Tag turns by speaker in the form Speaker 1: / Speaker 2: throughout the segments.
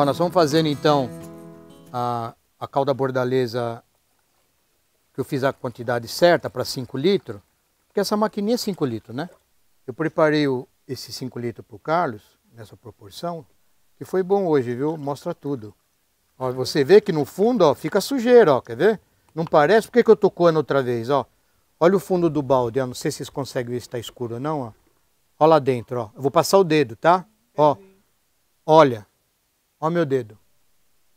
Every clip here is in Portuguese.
Speaker 1: Ó, nós vamos fazendo então a, a calda bordaleza que eu fiz a quantidade certa para 5 litros, porque essa maquininha é 5 litros, né? Eu preparei o, esse 5 litros para o Carlos, nessa proporção, e foi bom hoje, viu? Mostra tudo. Ó, você vê que no fundo ó, fica sujeira, ó, quer ver? Não parece? Por que, que eu tô coando outra vez? Ó? Olha o fundo do balde, ó. não sei se vocês conseguem ver se está escuro ou não. Ó. Olha lá dentro, ó. eu vou passar o dedo, tá? Ó. Olha, Olha meu dedo.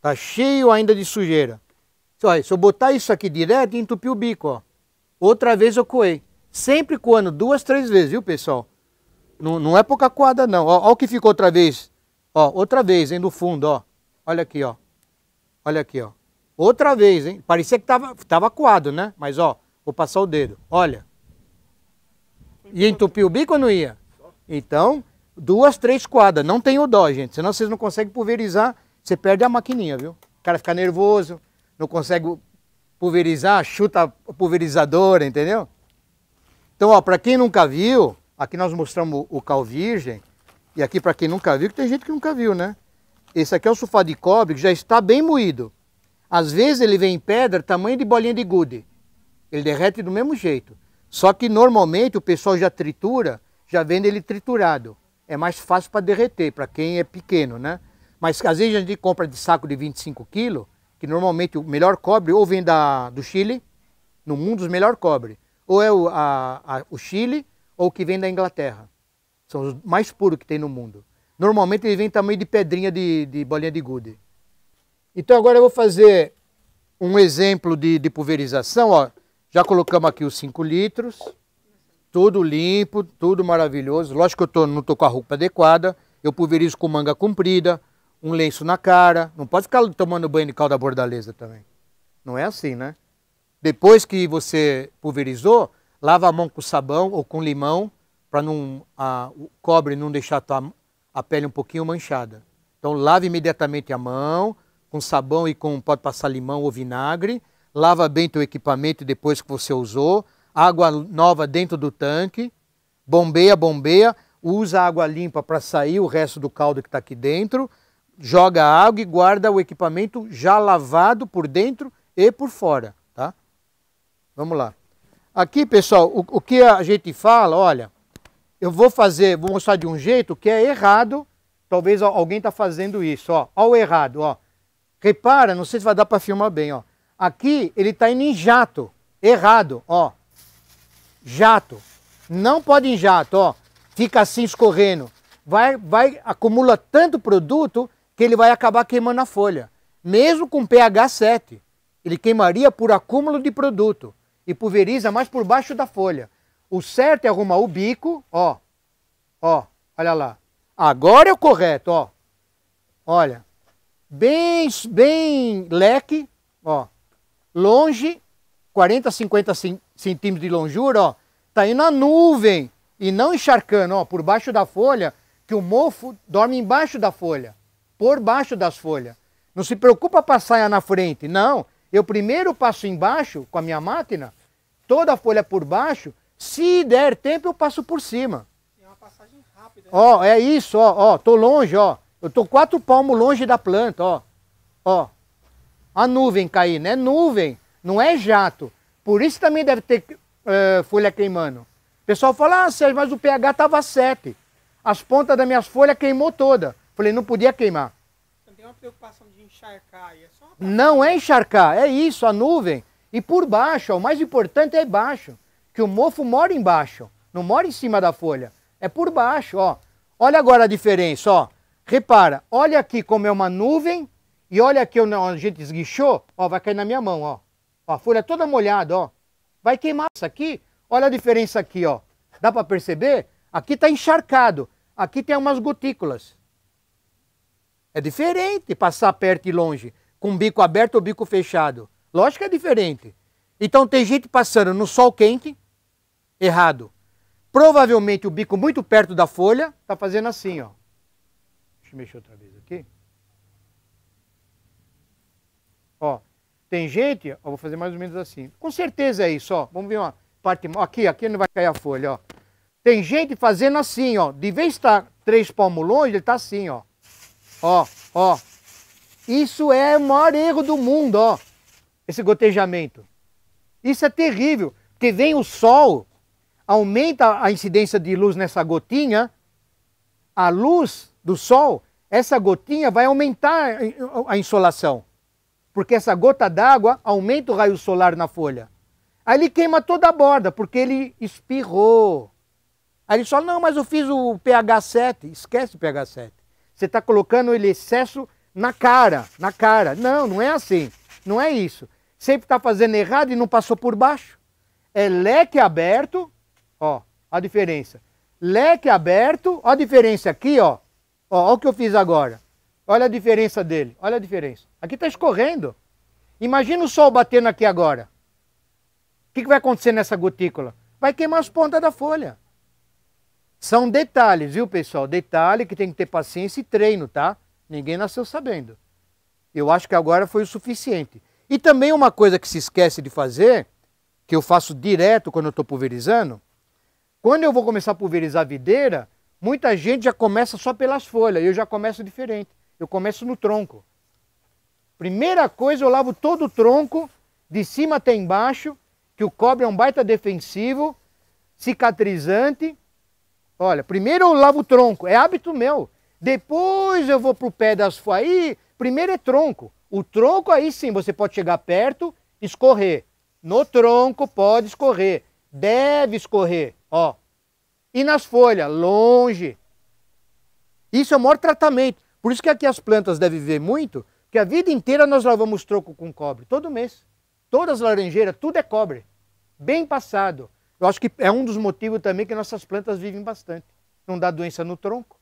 Speaker 1: Tá cheio ainda de sujeira. Olha, se eu botar isso aqui direto, entupir o bico, ó. Outra vez eu coei. Sempre coando, duas, três vezes, viu, pessoal? Não, não é pouca coada, não. Ó, o que ficou outra vez. Ó, outra vez, hein, do fundo, ó. Olha aqui, ó. Olha aqui, ó. Outra vez, hein. Parecia que tava, tava coado, né? Mas, ó, vou passar o dedo. Olha. Ia entupir o bico ou não ia? Então, duas, três quadras. Não tem o dó, gente. Senão vocês não conseguem pulverizar, você perde a maquininha, viu? O cara fica nervoso, não consegue pulverizar, chuta a pulverizadora, entendeu? Então, ó, para quem nunca viu, aqui nós mostramos o cal virgem. E aqui, para quem nunca viu, que tem gente que nunca viu, né? Esse aqui é o sulfato de cobre, que já está bem moído. Às vezes ele vem em pedra, tamanho de bolinha de gude. Ele derrete do mesmo jeito. Só que normalmente o pessoal já tritura, já vende ele triturado é mais fácil para derreter, para quem é pequeno, né? Mas às vezes a gente compra de saco de 25 quilos, que normalmente o melhor cobre ou vem da, do Chile, no mundo os melhor cobre, ou é o, a, a, o Chile ou o que vem da Inglaterra. São os mais puros que tem no mundo. Normalmente ele vem também de pedrinha de, de bolinha de gude. Então agora eu vou fazer um exemplo de, de pulverização. Ó. Já colocamos aqui os 5 litros. Tudo limpo, tudo maravilhoso. Lógico que eu tô, não estou com a roupa adequada. Eu pulverizo com manga comprida, um lenço na cara. Não pode ficar tomando banho de calda bordaleza também. Não é assim, né? Depois que você pulverizou, lava a mão com sabão ou com limão para não o cobre não deixar a, tua, a pele um pouquinho manchada. Então lave imediatamente a mão com sabão e com pode passar limão ou vinagre. Lava bem teu equipamento depois que você usou água nova dentro do tanque, bombeia, bombeia, usa água limpa para sair o resto do caldo que está aqui dentro, joga água e guarda o equipamento já lavado por dentro e por fora, tá? Vamos lá. Aqui, pessoal, o, o que a gente fala, olha, eu vou fazer, vou mostrar de um jeito que é errado, talvez alguém está fazendo isso, ó, ao errado, ó. Repara, não sei se vai dar para filmar bem, ó. Aqui ele está indo em jato, errado, ó jato. Não pode em jato, ó. Fica assim escorrendo. Vai, vai, acumula tanto produto que ele vai acabar queimando a folha. Mesmo com pH 7, ele queimaria por acúmulo de produto e pulveriza mais por baixo da folha. O certo é arrumar o bico, ó. Ó, olha lá. Agora é o correto, ó. Olha. Bem, bem leque, ó. Longe, 40, 50, 50 centímetros de longura, ó, tá indo na nuvem e não encharcando, ó, por baixo da folha, que o mofo dorme embaixo da folha, por baixo das folhas. Não se preocupa passar na frente, não. Eu primeiro passo embaixo com a minha máquina, toda a folha por baixo, se der tempo eu passo por cima. É uma passagem rápida. Né? Ó, é isso, ó, ó, tô longe, ó. Eu tô quatro palmos longe da planta, ó. Ó. A nuvem caindo, é nuvem, não é jato. Por isso também deve ter eh, folha queimando. O pessoal fala, ah, Sérgio, mas o pH estava 7. As pontas das minhas folhas queimou toda. Falei, não podia queimar. Não tem uma preocupação de encharcar. É só Não é encharcar, é isso, a nuvem. E por baixo, ó, o mais importante é baixo. Que o mofo mora embaixo, não mora em cima da folha. É por baixo, ó. Olha agora a diferença, ó. Repara, olha aqui como é uma nuvem e olha aqui onde a gente esguichou, ó, vai cair na minha mão, ó a folha toda molhada, ó. Vai queimar isso aqui. Olha a diferença aqui, ó. Dá para perceber? Aqui está encharcado. Aqui tem umas gotículas. É diferente passar perto e longe. Com o bico aberto ou bico fechado. Lógico que é diferente. Então tem gente passando no sol quente, errado. Provavelmente o bico muito perto da folha, está fazendo assim, ó. Deixa eu mexer outra vez aqui. Ó, tem gente, vou fazer mais ou menos assim. Com certeza é isso, ó. Vamos ver uma parte. Aqui, aqui não vai cair a folha, ó. Tem gente fazendo assim, ó. De vez estar tá três palmos longe, ele está assim, ó. Ó, ó. Isso é o maior erro do mundo, ó. Esse gotejamento. Isso é terrível. Porque vem o sol, aumenta a incidência de luz nessa gotinha, a luz do sol, essa gotinha vai aumentar a insolação porque essa gota d'água aumenta o raio solar na folha. Aí ele queima toda a borda, porque ele espirrou. Aí ele fala, não, mas eu fiz o pH 7. Esquece o pH 7. Você está colocando ele excesso na cara, na cara. Não, não é assim. Não é isso. Sempre está fazendo errado e não passou por baixo. É leque aberto, ó, a diferença. Leque aberto, ó a diferença aqui, ó. Ó, ó o que eu fiz agora. Olha a diferença dele, olha a diferença. Aqui está escorrendo. Imagina o sol batendo aqui agora. O que, que vai acontecer nessa gotícula? Vai queimar as pontas da folha. São detalhes, viu, pessoal? Detalhe que tem que ter paciência e treino, tá? Ninguém nasceu sabendo. Eu acho que agora foi o suficiente. E também uma coisa que se esquece de fazer, que eu faço direto quando eu estou pulverizando, quando eu vou começar a pulverizar a videira, muita gente já começa só pelas folhas, eu já começo diferente. Eu começo no tronco. Primeira coisa, eu lavo todo o tronco, de cima até embaixo, que o cobre é um baita defensivo, cicatrizante. Olha, primeiro eu lavo o tronco, é hábito meu. Depois eu vou para o pé das folhas. Aí, primeiro é tronco. O tronco aí sim, você pode chegar perto, escorrer. No tronco pode escorrer, deve escorrer, ó. E nas folhas, longe. Isso é o maior tratamento. Por isso que aqui as plantas devem viver muito, que a vida inteira nós lavamos troco com cobre, todo mês. Todas as laranjeiras, tudo é cobre. Bem passado. Eu acho que é um dos motivos também que nossas plantas vivem bastante. Não dá doença no tronco.